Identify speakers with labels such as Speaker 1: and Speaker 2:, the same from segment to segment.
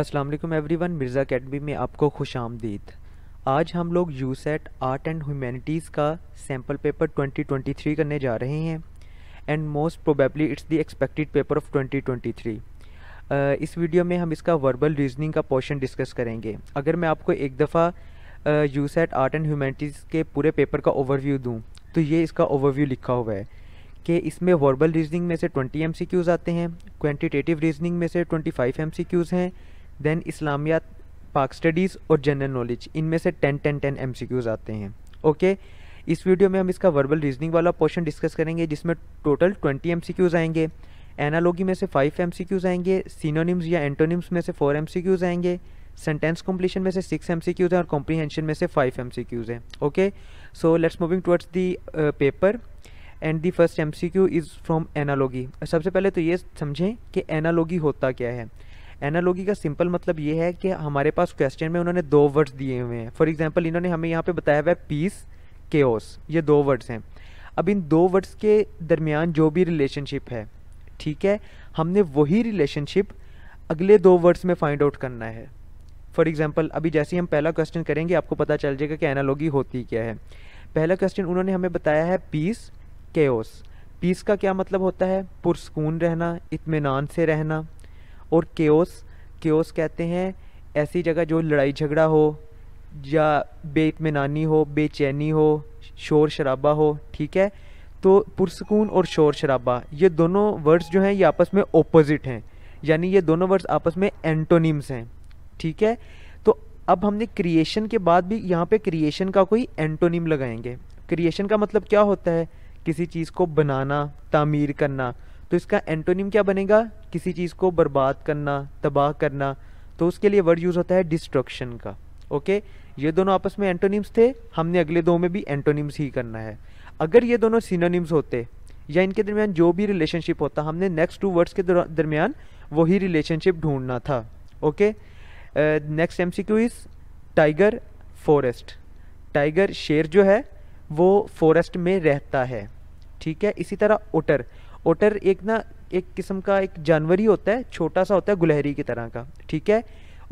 Speaker 1: अस्सलाम वालेकुम everyone Mirza academy में आपको खुश आमदीद आज हम लोग U SAT art and humanities का सैम्पल पेपर 2023 करने जा रहे हैं and most probably it's the expected paper of 2023 uh, इस वीडियो में हम इसका वर्बल रीजनिंग का पोर्शन डिस्कस करेंगे अगर मैं आपको एक दफ़ा U SAT art and humanities के पूरे पेपर का ओवरव्यू दूँ तो ये इसका ओवरव्यू लिखा हुआ है कि इसमें वर्बल रीजनिंग में से 20 एमसीक्यूज़ आते हैं क्वांटिटेटिव रीजनिंग में से 25 एमसीक्यूज़ हैं देन इस्लामियात पाक स्टडीज़ और जनरल नॉलेज इनमें से टेन टेन टेन एम आते हैं ओके इस वीडियो में हम इसका वर्बल रीजनिंग वाला पोर्शन डिस्कस करेंगे जिसमें टोटल ट्वेंटी एम आएंगे एनालॉगी में से फाइव एम आएंगे सीनोनिम्स या एंटोनिम्स में से फोर एम आएंगे सेंटेंस कंप्लीशन में से सिक्स एम सी क्यूज़ हैं और कॉम्प्रीहेंशन में से फाइव एम सी क्यूज़ हैं okay so let's moving towards the paper and the first M C Q is from analogy सबसे पहले तो ये समझें कि एनालॉगी होता क्या है एनालॉगी का सिंपल मतलब ये है कि हमारे पास क्वेश्चन में उन्होंने दो वर्ड्स दिए हुए हैं फॉर एग्जाम्पल इन्होंने हमें यहाँ पे बताया हुआ है पीस के ये दो वर्ड्स हैं अब इन दो वर्ड्स के दरमियान जो भी रिलेशनशिप है ठीक है हमने वही रिलेशनशिप अगले दो वर्ड्स में फाइंड आउट करना है फॉर एग्जाम्पल अभी जैसे हम पहला क्वेश्चन करेंगे आपको पता चल जाएगा कि एनालॉगी होती क्या है पहला क्वेश्चन उन्होंने हमें बताया है पीस के पीस का क्या मतलब होता है पुरस्कून रहना इतमान से रहना और केओस केओस कहते हैं ऐसी जगह जो लड़ाई झगड़ा हो या बेतमनानी हो बेचैनी हो शोर शराबा हो ठीक है तो पुरसकून और शोर शराबा ये दोनों वर्ड्स जो हैं ये आपस में ओपोजिट हैं यानी ये दोनों वर्ड्स आपस में एंटोनिम्स हैं ठीक है तो अब हमने क्रिएशन के बाद भी यहाँ पे क्रिएशन का कोई एंटोनिम लगाएंगे क्रिएशन का मतलब क्या होता है किसी चीज़ को बनाना तामीर करना तो इसका एंटोनिम क्या बनेगा किसी चीज़ को बर्बाद करना तबाह करना तो उसके लिए वर्ड यूज़ होता है डिस्ट्रक्शन का ओके ये दोनों आपस में एंटोनिम्स थे हमने अगले दो में भी एंटोनिम्स ही करना है अगर ये दोनों सिनोनिम्स होते या इनके दरमियान जो भी रिलेशनशिप होता हमने नेक्स्ट टू वर्ड्स के दरमियान वही रिलेशनशिप ढूंढना था okay next M C Q is tiger forest tiger शेर जो है वो फॉरेस्ट में रहता है ठीक है इसी तरह ओटर ओटर एक ना एक किस्म का एक जानवर ही होता है छोटा सा होता है गुलहरी की तरह का ठीक है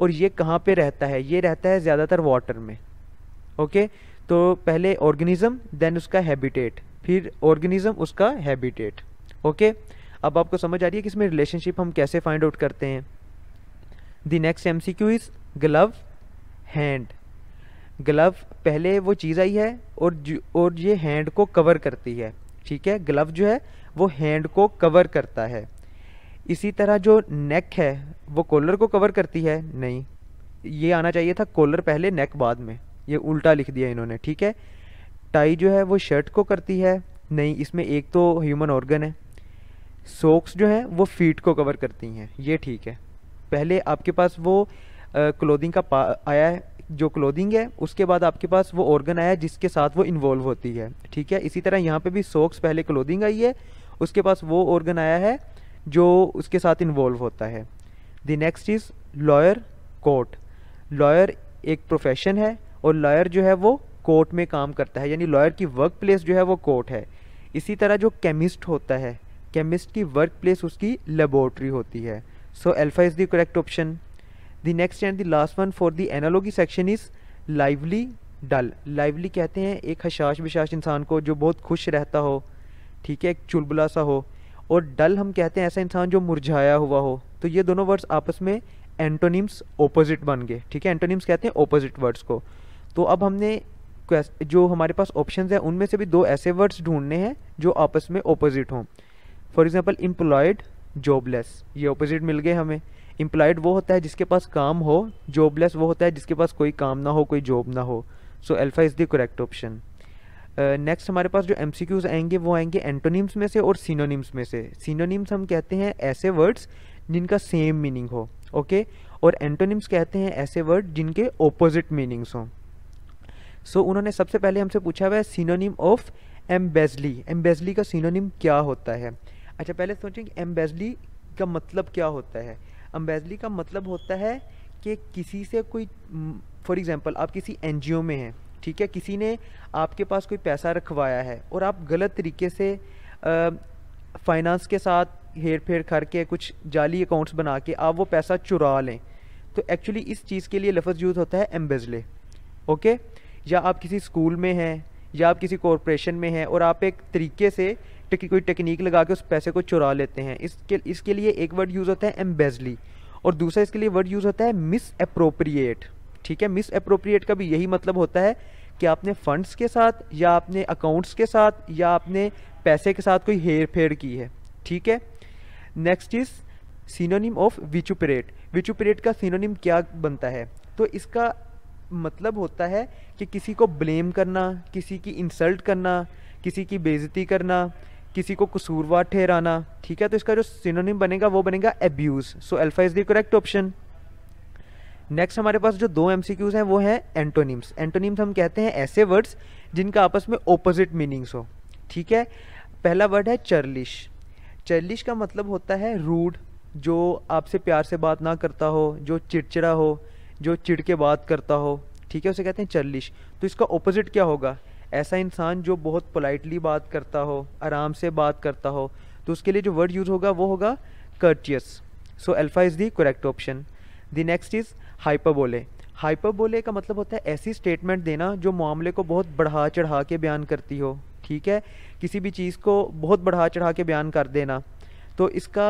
Speaker 1: और ये कहाँ पे रहता है ये रहता है ज़्यादातर वाटर में ओके तो पहले ऑर्गेनिज्म देन उसका हैबिटेट फिर ऑर्गेनिज्म उसका हैबिटेट ओके अब आपको समझ आ रही है कि इसमें रिलेशनशिप हम कैसे फाइंड आउट करते हैं the next M C Q is glove hand glove पहले वो चीज़ आई है और और ये हैंड को कवर करती है ठीक है ग्लव जो है वो हैंड को कवर करता है इसी तरह जो नेक है वो कॉलर को कवर करती है नहीं ये आना चाहिए था कॉलर पहले नेक बाद में ये उल्टा लिख दिया इन्होंने ठीक है टाई जो है वो शर्ट को करती है नहीं इसमें एक तो ह्यूमन ऑर्गन है सोक्स जो है वो फीट को कवर करती हैं ये ठीक है पहले आपके पास वो क्लोदिंग का आया है जो क्लोदिंग है उसके बाद आपके पास वो ऑर्गन आया जिसके साथ वो इन्वॉल्व होती है ठीक है इसी तरह यहाँ पे भी सॉक्स पहले क्लोदिंग आई है उसके पास वो ऑर्गन आया है जो उसके साथ इन्वॉल्व होता है the next is lawyer court lawyer एक प्रोफेशन है और लॉयर जो है वो कोर्ट में काम करता है यानी लॉयर की वर्क प्लेस जो है वो कोर्ट है इसी तरह जो केमिस्ट होता है केमिस्ट की वर्क प्लेस उसकी लेबोरेटरी होती है so alpha is the correct option the next and the last one for the analogy section is lively dull lively कहते हैं एक हशाश विशाश इंसान को जो बहुत खुश रहता हो ठीक है एक चुलबुला सा हो और डल हम कहते हैं ऐसा इंसान जो मुरझाया हुआ हो तो ये दोनों वर्ड्स आपस में एंटोनिम्स ओपोजिट बन गए ठीक है एंटोनिम्स कहते हैं ओपोजिट वर्ड्स को तो अब हमने जो हमारे पास ऑप्शन हैं उनमें से भी दो ऐसे वर्ड्स ढूंढने हैं जो आपस में ऑपोजिट हों फॉर एग्ज़ाम्पल इम्प्लॉयड जॉबलेस ये ऑपोजिट मिल गए हमें एम्प्लॉयड वो होता है जिसके पास काम हो जॉबलेस वो होता है जिसके पास कोई काम ना हो कोई जॉब ना हो so alpha is the correct option next हमारे पास जो एम आएंगे वो आएंगे एंटोनिम्स में से और सिनोनिम्स में से सीनोनिम्स हम कहते हैं ऐसे वर्ड्स जिनका सेम मीनिंग हो ओके okay? और एंटोनिम्स कहते हैं ऐसे वर्ड जिनके ऑपोजिट मीनिंग्स हों सो so, उन्होंने सबसे पहले हमसे पूछा हुआ है सीनोनिम ऑफ एम्बेजली एम्बेजली का सीनोनिम क्या होता है अच्छा पहले सोचें कि एम्बेजली का मतलब क्या होता है अम्बेजली का मतलब होता है कि किसी से कोई फॉर एग्ज़ाम्पल आप किसी एन में हैं ठीक है किसी ने आपके पास कोई पैसा रखवाया है और आप गलत तरीके से फाइनेंस के साथ हेर फेर करके कुछ जाली अकाउंट्स बना के आप वो पैसा चुरा लें तो एक्चुअली इस चीज़ के लिए लफ्ज़ यूज़ होता है एम्बेजले ओके या आप किसी स्कूल में हैं या आप किसी कॉरपोरेशन में हैं और आप एक तरीके से टेक, कोई टेक्निक लगा के उस पैसे को चुरा लेते हैं इसके इसके लिए एक वर्ड यूज़ होता है एम्बेजली और दूसरा इसके लिए वर्ड यूज़ होता है मिस अप्रोप्रिएट ठीक है मिस अप्रोप्रिएट का भी यही मतलब होता है कि आपने फंड्स के साथ या आपने अकाउंट्स के साथ या आपने पैसे के साथ कोई हेर फेर की है ठीक है next is synonym of vituperate vituperate का सिनोनिम क्या बनता है तो इसका मतलब होता है कि किसी को ब्लेम करना किसी की इंसल्ट करना किसी की बेजती करना किसी को कसूरवार ठहराना ठीक है तो इसका जो सिनोनिम बनेगा वो बनेगा abuse so alpha is the correct option next हमारे पास जो दो एम हैं वो हैं एंटोनिम्स एंटोनिम्स हम कहते हैं ऐसे वर्ड्स जिनका आपस में ओपोजिट मीनिंग्स हो ठीक है पहला वर्ड है चर्लिश चर्लिश का मतलब होता है रूड जो आपसे प्यार से बात ना करता हो जो चिड़चिड़ा हो जो चिड़ के बात करता हो ठीक है उसे कहते हैं चर्लिश तो इसका ऑपोजिट क्या होगा ऐसा इंसान जो बहुत पोलाइटली बात करता हो आराम से बात करता हो तो उसके लिए जो वर्ड यूज़ होगा वो होगा courteous so alpha is the correct option the next is hyperbole hyperbole का मतलब होता है ऐसी स्टेटमेंट देना जो मामले को बहुत बढ़ा चढ़ा के बयान करती हो ठीक है किसी भी चीज़ को बहुत बढ़ा चढ़ा के बयान कर देना तो इसका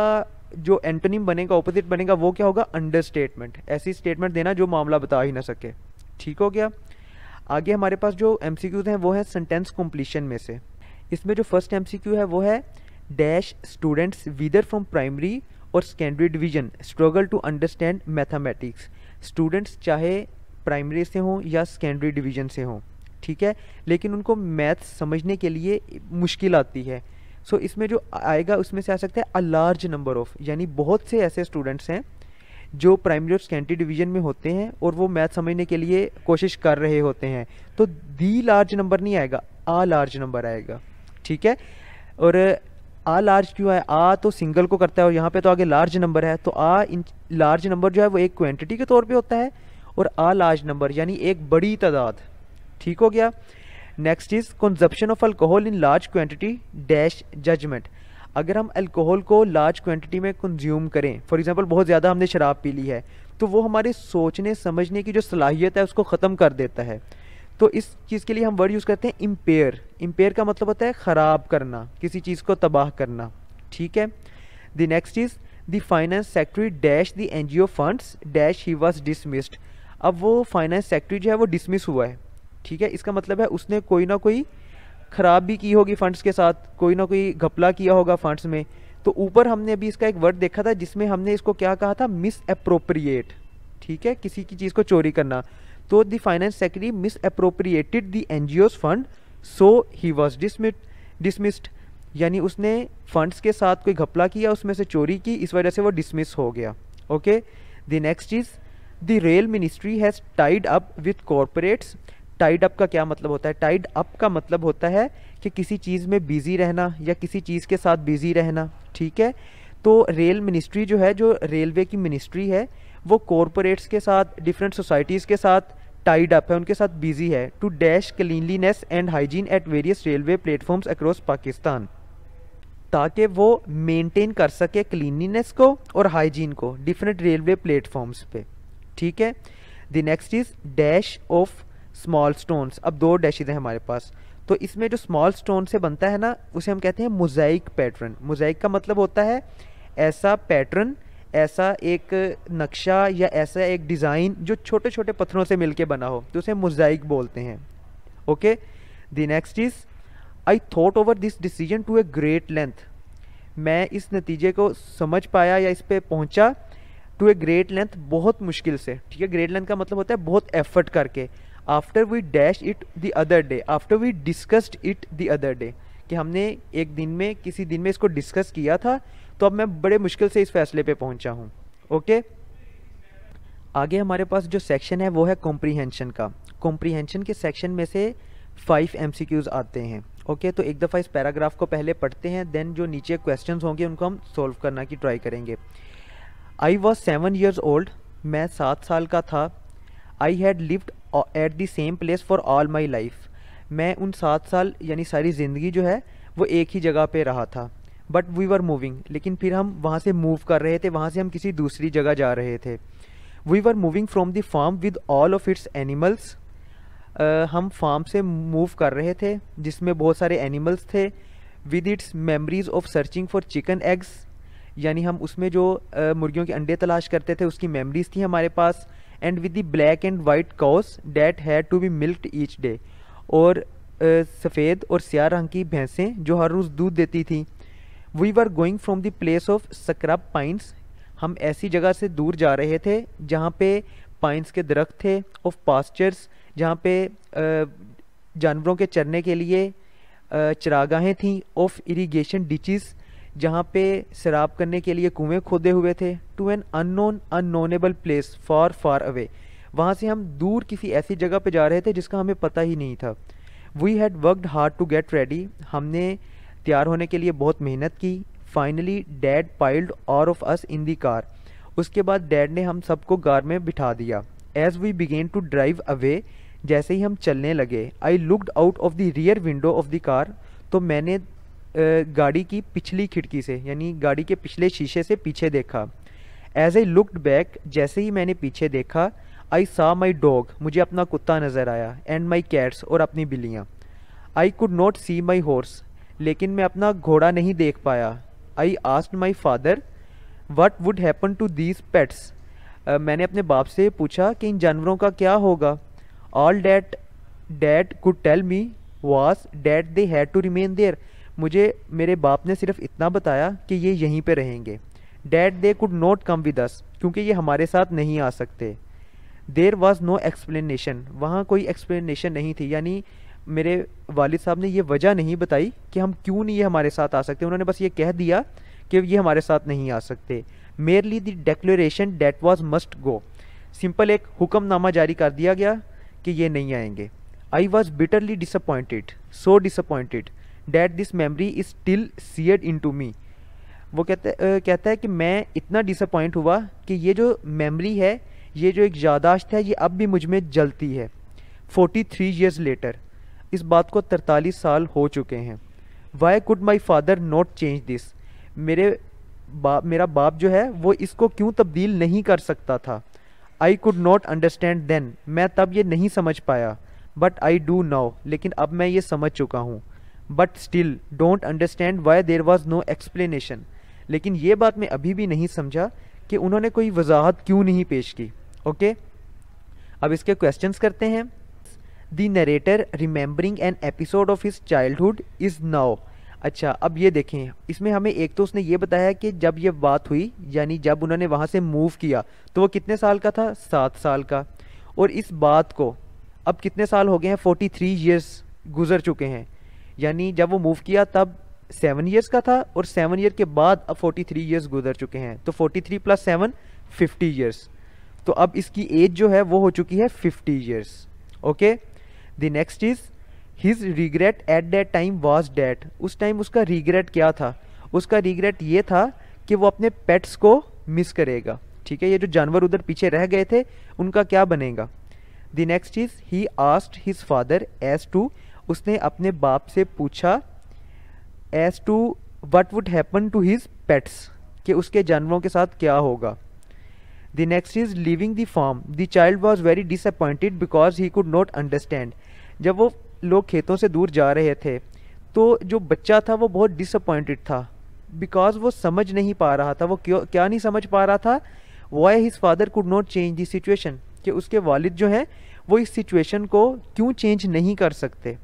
Speaker 1: जो एंटोनिम बनेगा ऑपोजिट बनेगा वो क्या होगा अंडर स्टेटमेंट ऐसी स्टेटमेंट देना जो मामला बता ही ना सके ठीक हो गया आगे हमारे पास जो एम हैं वो है सेंटेंस कम्प्लीशन में से इसमें जो फर्स्ट एम है वो है dash students whether from primary और secondary division struggle to understand mathematics students चाहे प्राइमरी से हों या सेकेंडरी डिवीजन से हों ठीक है लेकिन उनको मैथ समझने के लिए मुश्किल आती है सो so, इसमें जो आएगा उसमें से आ सकता है अ लार्ज नंबर ऑफ़ यानी बहुत से ऐसे स्टूडेंट्स हैं जो प्राइमरी और सेकेंडरी डिवीजन में होते हैं और वो मैथ समझने के लिए कोशिश कर रहे होते हैं तो दी लार्ज नंबर नहीं आएगा आ लार्ज नंबर आएगा ठीक है और आ लार्ज क्यों है आ तो सिंगल को करता है और यहाँ पे तो आगे लार्ज नंबर है तो आ इन लार्ज नंबर जो है वो एक क्वान्टिटी के तौर पर होता है और आ लार्ज नंबर यानी एक बड़ी तादाद ठीक हो गया next is consumption of alcohol in large quantity dash judgement अगर हम अल्कोहल को लार्ज क्वांटिटी में कंज्यूम करें फॉर एग्जांपल बहुत ज़्यादा हमने शराब पी ली है तो वो हमारे सोचने समझने की जो सलाहियत है उसको ख़त्म कर देता है तो इस चीज़ के लिए हम वर्ड यूज़ करते हैं इम्पेयर इम्पेयर का मतलब होता है ख़राब करना किसी चीज़ को तबाह करना ठीक है the next is the finance secretary dash the N G O funds dash he was dismissed अब वो फाइनेंस सेक्रेटरी जो है वो डिसमिस हुआ है ठीक है इसका मतलब है उसने कोई ना कोई ख़राब भी की होगी फंड्स के साथ कोई ना कोई घपला किया होगा फंड्स में तो ऊपर हमने अभी इसका एक वर्ड देखा था जिसमें हमने इसको क्या कहा था मिस अप्रोप्रिएट ठीक है किसी की चीज़ को चोरी करना तो the finance secretary misappropriated the N fund so he was dismissed यानी उसने फंड्स के साथ कोई घपला किया उसमें से चोरी की इस वजह से वो डिसमिस हो गया okay the next is the rail ministry has tied up with corporates tied up का क्या मतलब होता है टाइड अप का मतलब होता है कि किसी चीज़ में बिज़ी रहना या किसी चीज़ के साथ बिज़ी रहना ठीक है तो रेल मिनिस्ट्री जो है जो रेलवे की मिनिस्ट्री है वो कॉरपोरेट्स के साथ डिफरेंट सोसाइटीज़ के साथ टाइड अप है उनके साथ बिजी है to dash cleanliness and hygiene at various railway platforms across Pakistan ताकि वो मेंटेन कर सके क्लीनलीनेस को और हाइजीन को डिफरेंट रेलवे प्लेटफॉर्म्स पे ठीक है the next is dash of small stones अब दो डैशेज हैं हमारे पास तो इसमें जो स्मॉल स्टोन से बनता है ना उसे हम कहते हैं मोजाइक पैटर्न मोजाइक का मतलब होता है ऐसा पैटर्न ऐसा एक नक्शा या ऐसा एक डिज़ाइन जो छोटे छोटे पत्थरों से मिलके बना हो तो उसे मोजाइक बोलते हैं okay the next is I thought over this decision to a great length मैं इस नतीजे को समझ पाया या इस पर पहुँचा टू ए ग्रेट लेंथ बहुत मुश्किल से ठीक है ग्रेट लेंथ का मतलब होता है बहुत एफर्ट करके after we dash it the other day after we discussed it the other day कि हमने एक दिन में किसी दिन में इसको डिस्कस किया था तो अब मैं बड़े मुश्किल से इस फैसले पे पहुंचा हूं ओके okay? आगे हमारे पास जो सेक्शन है वो है कॉम्प्रीहेंशन का कॉम्प्रीहेंशन के सेक्शन में से फाइव एम आते हैं ओके okay? तो एक दफ़ा इस पैराग्राफ को पहले पढ़ते हैं देन जो नीचे क्वेश्चन होंगे उनको हम सोल्व करना की ट्राई करेंगे I was seven years old मैं सात साल का था I had lived at the same place for all my life मैं उन सात साल यानी सारी ज़िंदगी जो है वो एक ही जगह पे रहा था बट वी वर मूविंग लेकिन फिर हम वहाँ से मूव कर रहे थे वहाँ से हम किसी दूसरी जगह जा रहे थे we were moving from the farm with all of its animals हम फार्म से मूव कर रहे थे जिसमें बहुत सारे एनिमल्स थे with its memories of searching for chicken eggs यानी हम उसमें जो uh, मुर्गियों के अंडे तलाश करते थे उसकी मेमरीज़ थी हमारे पास and with the black and white cows that had to be milked each day और सफ़ेद और स्या रंग की भैंसें जो हर रोज़ दूध देती थी we were going from the place of scrub pines हम ऐसी जगह से दूर जा रहे थे जहाँ पे पाइंस के दरख्त थे ऑफ पास्चर्स जहाँ पे जानवरों के चरने के लिए चरागाहें थीं ऑफ इरीगेशन डिचिज़ जहाँ पे शराब करने के लिए कुएं खोदे हुए थे to an unknown unknowable place far far away वहाँ से हम दूर किसी ऐसी जगह पे जा रहे थे जिसका हमें पता ही नहीं था we had worked hard to get ready हमने तैयार होने के लिए बहुत मेहनत की finally dad piled all of us in the car उसके बाद डैड ने हम सबको कार में बिठा दिया as we began to drive away जैसे ही हम चलने लगे I looked out of the rear window of the car तो मैंने गाड़ी की पिछली खिड़की से यानी गाड़ी के पिछले शीशे से पीछे देखा एज ए लुकड बैक जैसे ही मैंने पीछे देखा आई सा माई डॉग मुझे अपना कुत्ता नज़र आया एंड माई कैट्स और अपनी बिल्लियाँ I could not see my horse लेकिन मैं अपना घोड़ा नहीं देख पाया I asked my father what would happen to these pets मैंने अपने बाप से पूछा कि इन जानवरों का क्या होगा all that that could tell me was that they had to remain there मुझे मेरे बाप ने सिर्फ इतना बताया कि ये यहीं पे रहेंगे that they could not come with us क्योंकि ये हमारे साथ नहीं आ सकते देर वॉज़ नो एक्सप्लेनेशन वहाँ कोई एक्सप्लेनेशन नहीं थी यानी मेरे वालिद साहब ने ये वजह नहीं बताई कि हम क्यों नहीं ये हमारे साथ आ सकते उन्होंने बस ये कह दिया कि ये हमारे साथ नहीं आ सकते merely the declaration that was must go simple एक हुक्मनामा जारी कर दिया गया कि ये नहीं आएंगे I was bitterly disappointed so disappointed that this memory is still seared into me वो कहते कहता है कि मैं इतना डिसअपॉइंट हुआ कि ये जो मेमरी है ये जो एक यादाश्त है ये अब भी मुझ में जलती है 43 थ्री ईयर्स लेटर इस बात को तरतालीस साल हो चुके हैं why could my father not change this मेरे बाप मेरा बाप जो है वो इसको क्यों तब्दील नहीं कर सकता था I could not understand then मैं तब ये नहीं समझ पाया बट आई डू नाउ लेकिन अब मैं ये समझ चुका हूँ but still don't understand why there was no explanation लेकिन ये बात मैं अभी भी नहीं समझा कि उन्होंने कोई वजाहत क्यों नहीं पेश की ओके okay? अब इसके क्वेश्चंस करते हैं the narrator remembering an episode of his childhood is now अच्छा अब ये देखें इसमें हमें एक तो उसने ये बताया कि जब ये बात हुई यानी जब उन्होंने वहाँ से मूव किया तो वो कितने साल का था सात साल का और इस बात को अब कितने साल हो गए हैं फोर्टी थ्री ईयर्स गुजर चुके हैं यानी जब वो मूव किया तब सेवन ईयर्स का था और सेवन ईयर के बाद अब फोर्टी थ्री ईयर्स गुजर चुके हैं तो forty three plus seven fifty years तो अब इसकी एज जो है वो हो चुकी है fifty years okay the next is his regret at that time was that उस टाइम उसका रिग्रेट क्या था उसका रिग्रेट ये था कि वो अपने पेट्स को मिस करेगा ठीक है ये जो जानवर उधर पीछे रह गए थे उनका क्या बनेगा the next is he asked his father as to उसने अपने बाप से पूछा as to what would happen to his pets कि उसके जानवरों के साथ क्या होगा the next is leaving the farm the child was very disappointed because he could not understand जब वो लोग खेतों से दूर जा रहे थे तो जो बच्चा था वो बहुत डिसअपॉइंटेड था बिकॉज वो समझ नहीं पा रहा था वो क्यों क्या नहीं समझ पा रहा था why his father could not change the situation कि उसके वालिद जो हैं वो इस सिचुएशन को क्यों चेंज नहीं कर सकते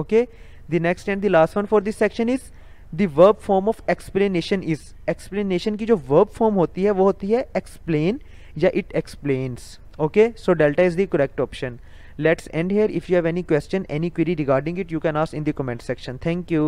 Speaker 1: okay the next and the last one for this section is the verb form of explanation is explanation ki jo verb form hoti hai wo hoti hai explain ya it explains okay so delta is the correct option let's end here if you have any question any query regarding it you can ask in the comment section thank you